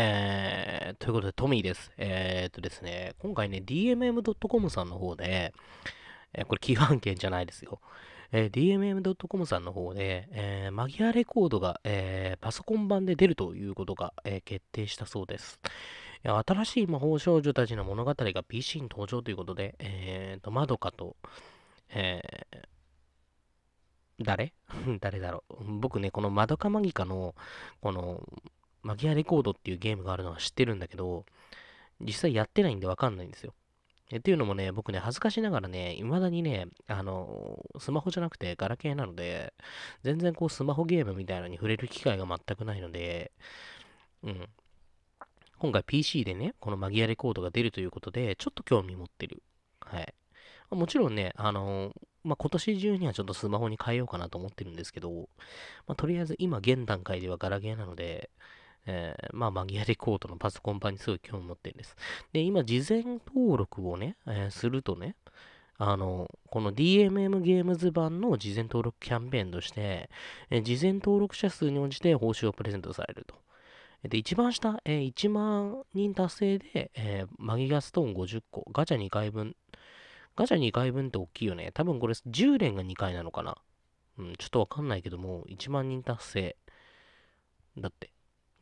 えー、ということで、トミーです。えー、っとですね、今回ね、dmm.com さんの方で、えー、これ、基本権じゃないですよ。え dmm.com さんの方で、えマギアレコードが、えパソコン版で出るということが、え決定したそうです。新しい魔法少女たちの物語が PC に登場ということで、えー、と、まどかと、え誰 誰だろう僕ね、このまどかマギカの、この、マギアレコードっていうゲームがあるのは知ってるんだけど、実際やってないんでわかんないんですよ。っていうのもね、僕ね、恥ずかしながらね、未だにね、あの、スマホじゃなくてガラケーなので、全然こうスマホゲームみたいなのに触れる機会が全くないので、うん。今回 PC でね、このマギアレコードが出るということで、ちょっと興味持ってる。はい。もちろんね、あの、まあ、今年中にはちょっとスマホに変えようかなと思ってるんですけど、まあ、とりあえず今現段階ではガラゲーなので、えー、まあ、マギアレコードのパソコン版にすごい興味持ってるんです。で、今、事前登録をね、えー、するとね、あの、この DMM ゲームズ版の事前登録キャンペーンとして、えー、事前登録者数に応じて報酬をプレゼントされると。で、一番下、えー、1万人達成で、えー、マギガストーン50個、ガチャ2回分。ガチャ2回分って大きいよね。多分これ10連が2回なのかな。うん、ちょっとわかんないけども、1万人達成。だって。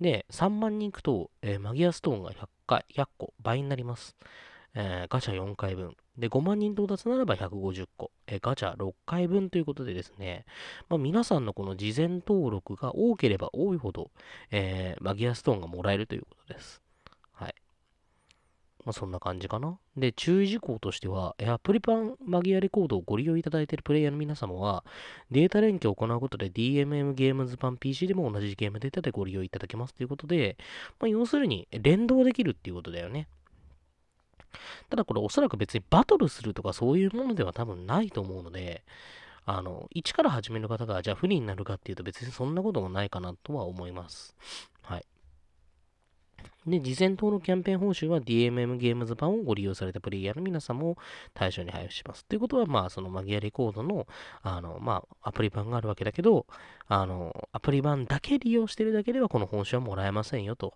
で、3万人いくと、えー、マギアストーンが100回、100個、倍になります。えー、ガチャ4回分。で、5万人到達ならば150個。えー、ガチャ6回分ということでですね、まあ、皆さんのこの事前登録が多ければ多いほど、えマギアストーンがもらえるということです。まあ、そんな感じかな。で、注意事項としては、アプリパンマギアレコードをご利用いただいているプレイヤーの皆様は、データ連携を行うことで DMM ゲームズ版 PC でも同じゲームデータでご利用いただけますということで、まあ、要するに連動できるっていうことだよね。ただこれおそらく別にバトルするとかそういうものでは多分ないと思うので、あの、一から始める方が、じゃあ不利になるかっていうと別にそんなこともないかなとは思います。はい。で、事前等のキャンペーン報酬は DMM ゲームズ版をご利用されたプレイヤーの皆様を対象に配布します。ということは、まあ、そのマギアレコードの、あの、まあ、アプリ版があるわけだけど、あの、アプリ版だけ利用してるだけではこの報酬はもらえませんよと。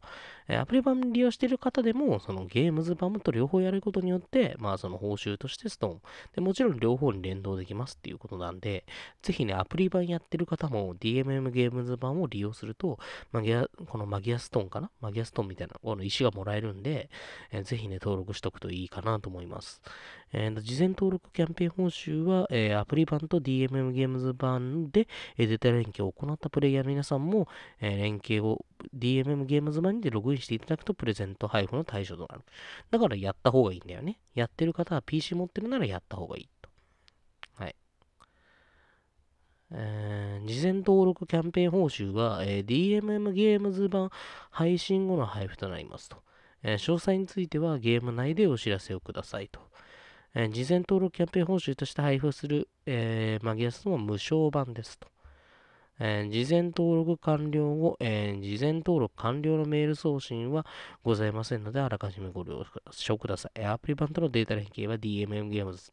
えアプリ版利用してる方でも、そのゲームズ版と両方やることによって、まあ、その報酬としてストーン。で、もちろん両方に連動できますっていうことなんで、ぜひね、アプリ版やってる方も DMM ゲームズ版を利用すると、マギア、このマギアストーンかなマギアストーンみたいなこの石がもらえるんで、えー、ぜひね、登録しとくといいかなと思います。えー、事前登録キャンペーン報酬は、えー、アプリ版と DMM ゲームズ版で、えー、データ連携を行ったプレイヤーの皆さんも、えー、連携を DMM ゲームズ版にでログインしていただくとプレゼント配布の対象となる。だからやった方がいいんだよね。やってる方は PC 持ってるならやった方がいい。えー、事前登録キャンペーン報酬は、えー、DMM ゲームズ版配信後の配布となりますと、えー、詳細についてはゲーム内でお知らせをくださいと。え事前登録キャンペーン報酬として配布する、えマギアスの無償版ですと。え事前登録完了後、え事前登録完了のメール送信はございませんので、あらかじめご了承ください。アプリ版とのデータ連携は DMM ゲームズ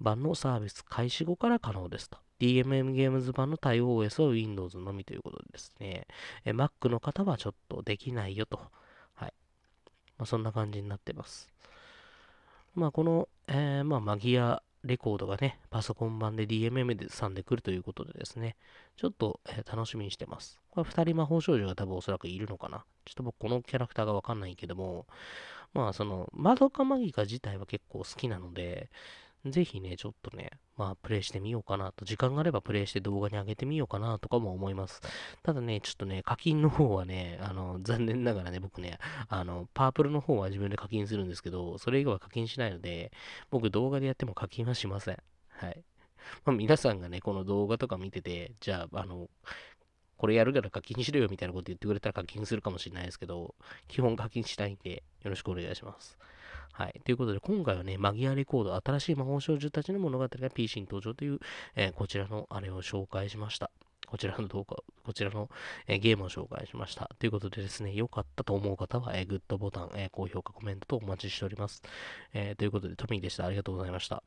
版のサービス開始後から可能ですと。DMM ゲームズ版の対応 OS は Windows のみということですね。Mac の方はちょっとできないよと。はい。まあ、そんな感じになってます。まあ、この、えー、まあ、マギアレコードがね、パソコン版で DMM で3で来るということでですね、ちょっと、えー、楽しみにしてます。これ2人魔法少女が多分おそらくいるのかな。ちょっと僕このキャラクターがわかんないけども、まあその、マドカマギカ自体は結構好きなので、ぜひね、ちょっとね、まあ、プレイしてみようかなと、時間があればプレイして動画に上げてみようかなとかも思います。ただね、ちょっとね、課金の方はね、あの、残念ながらね、僕ね、あの、パープルの方は自分で課金するんですけど、それ以外は課金しないので、僕動画でやっても課金はしません。はい。まあ、皆さんがね、この動画とか見てて、じゃあ、あの、これやるから課金しろよみたいなこと言ってくれたら課金するかもしれないですけど、基本課金したいんで、よろしくお願いします。はい。ということで、今回はね、マギアレコード、新しい魔法少女たちの物語が PC に登場という、えー、こちらのあれを紹介しました。こちらの動画、こちらの、えー、ゲームを紹介しました。ということでですね、良かったと思う方は、えー、グッドボタン、え高評価、コメントとお待ちしております。えということで、トミーでした。ありがとうございました。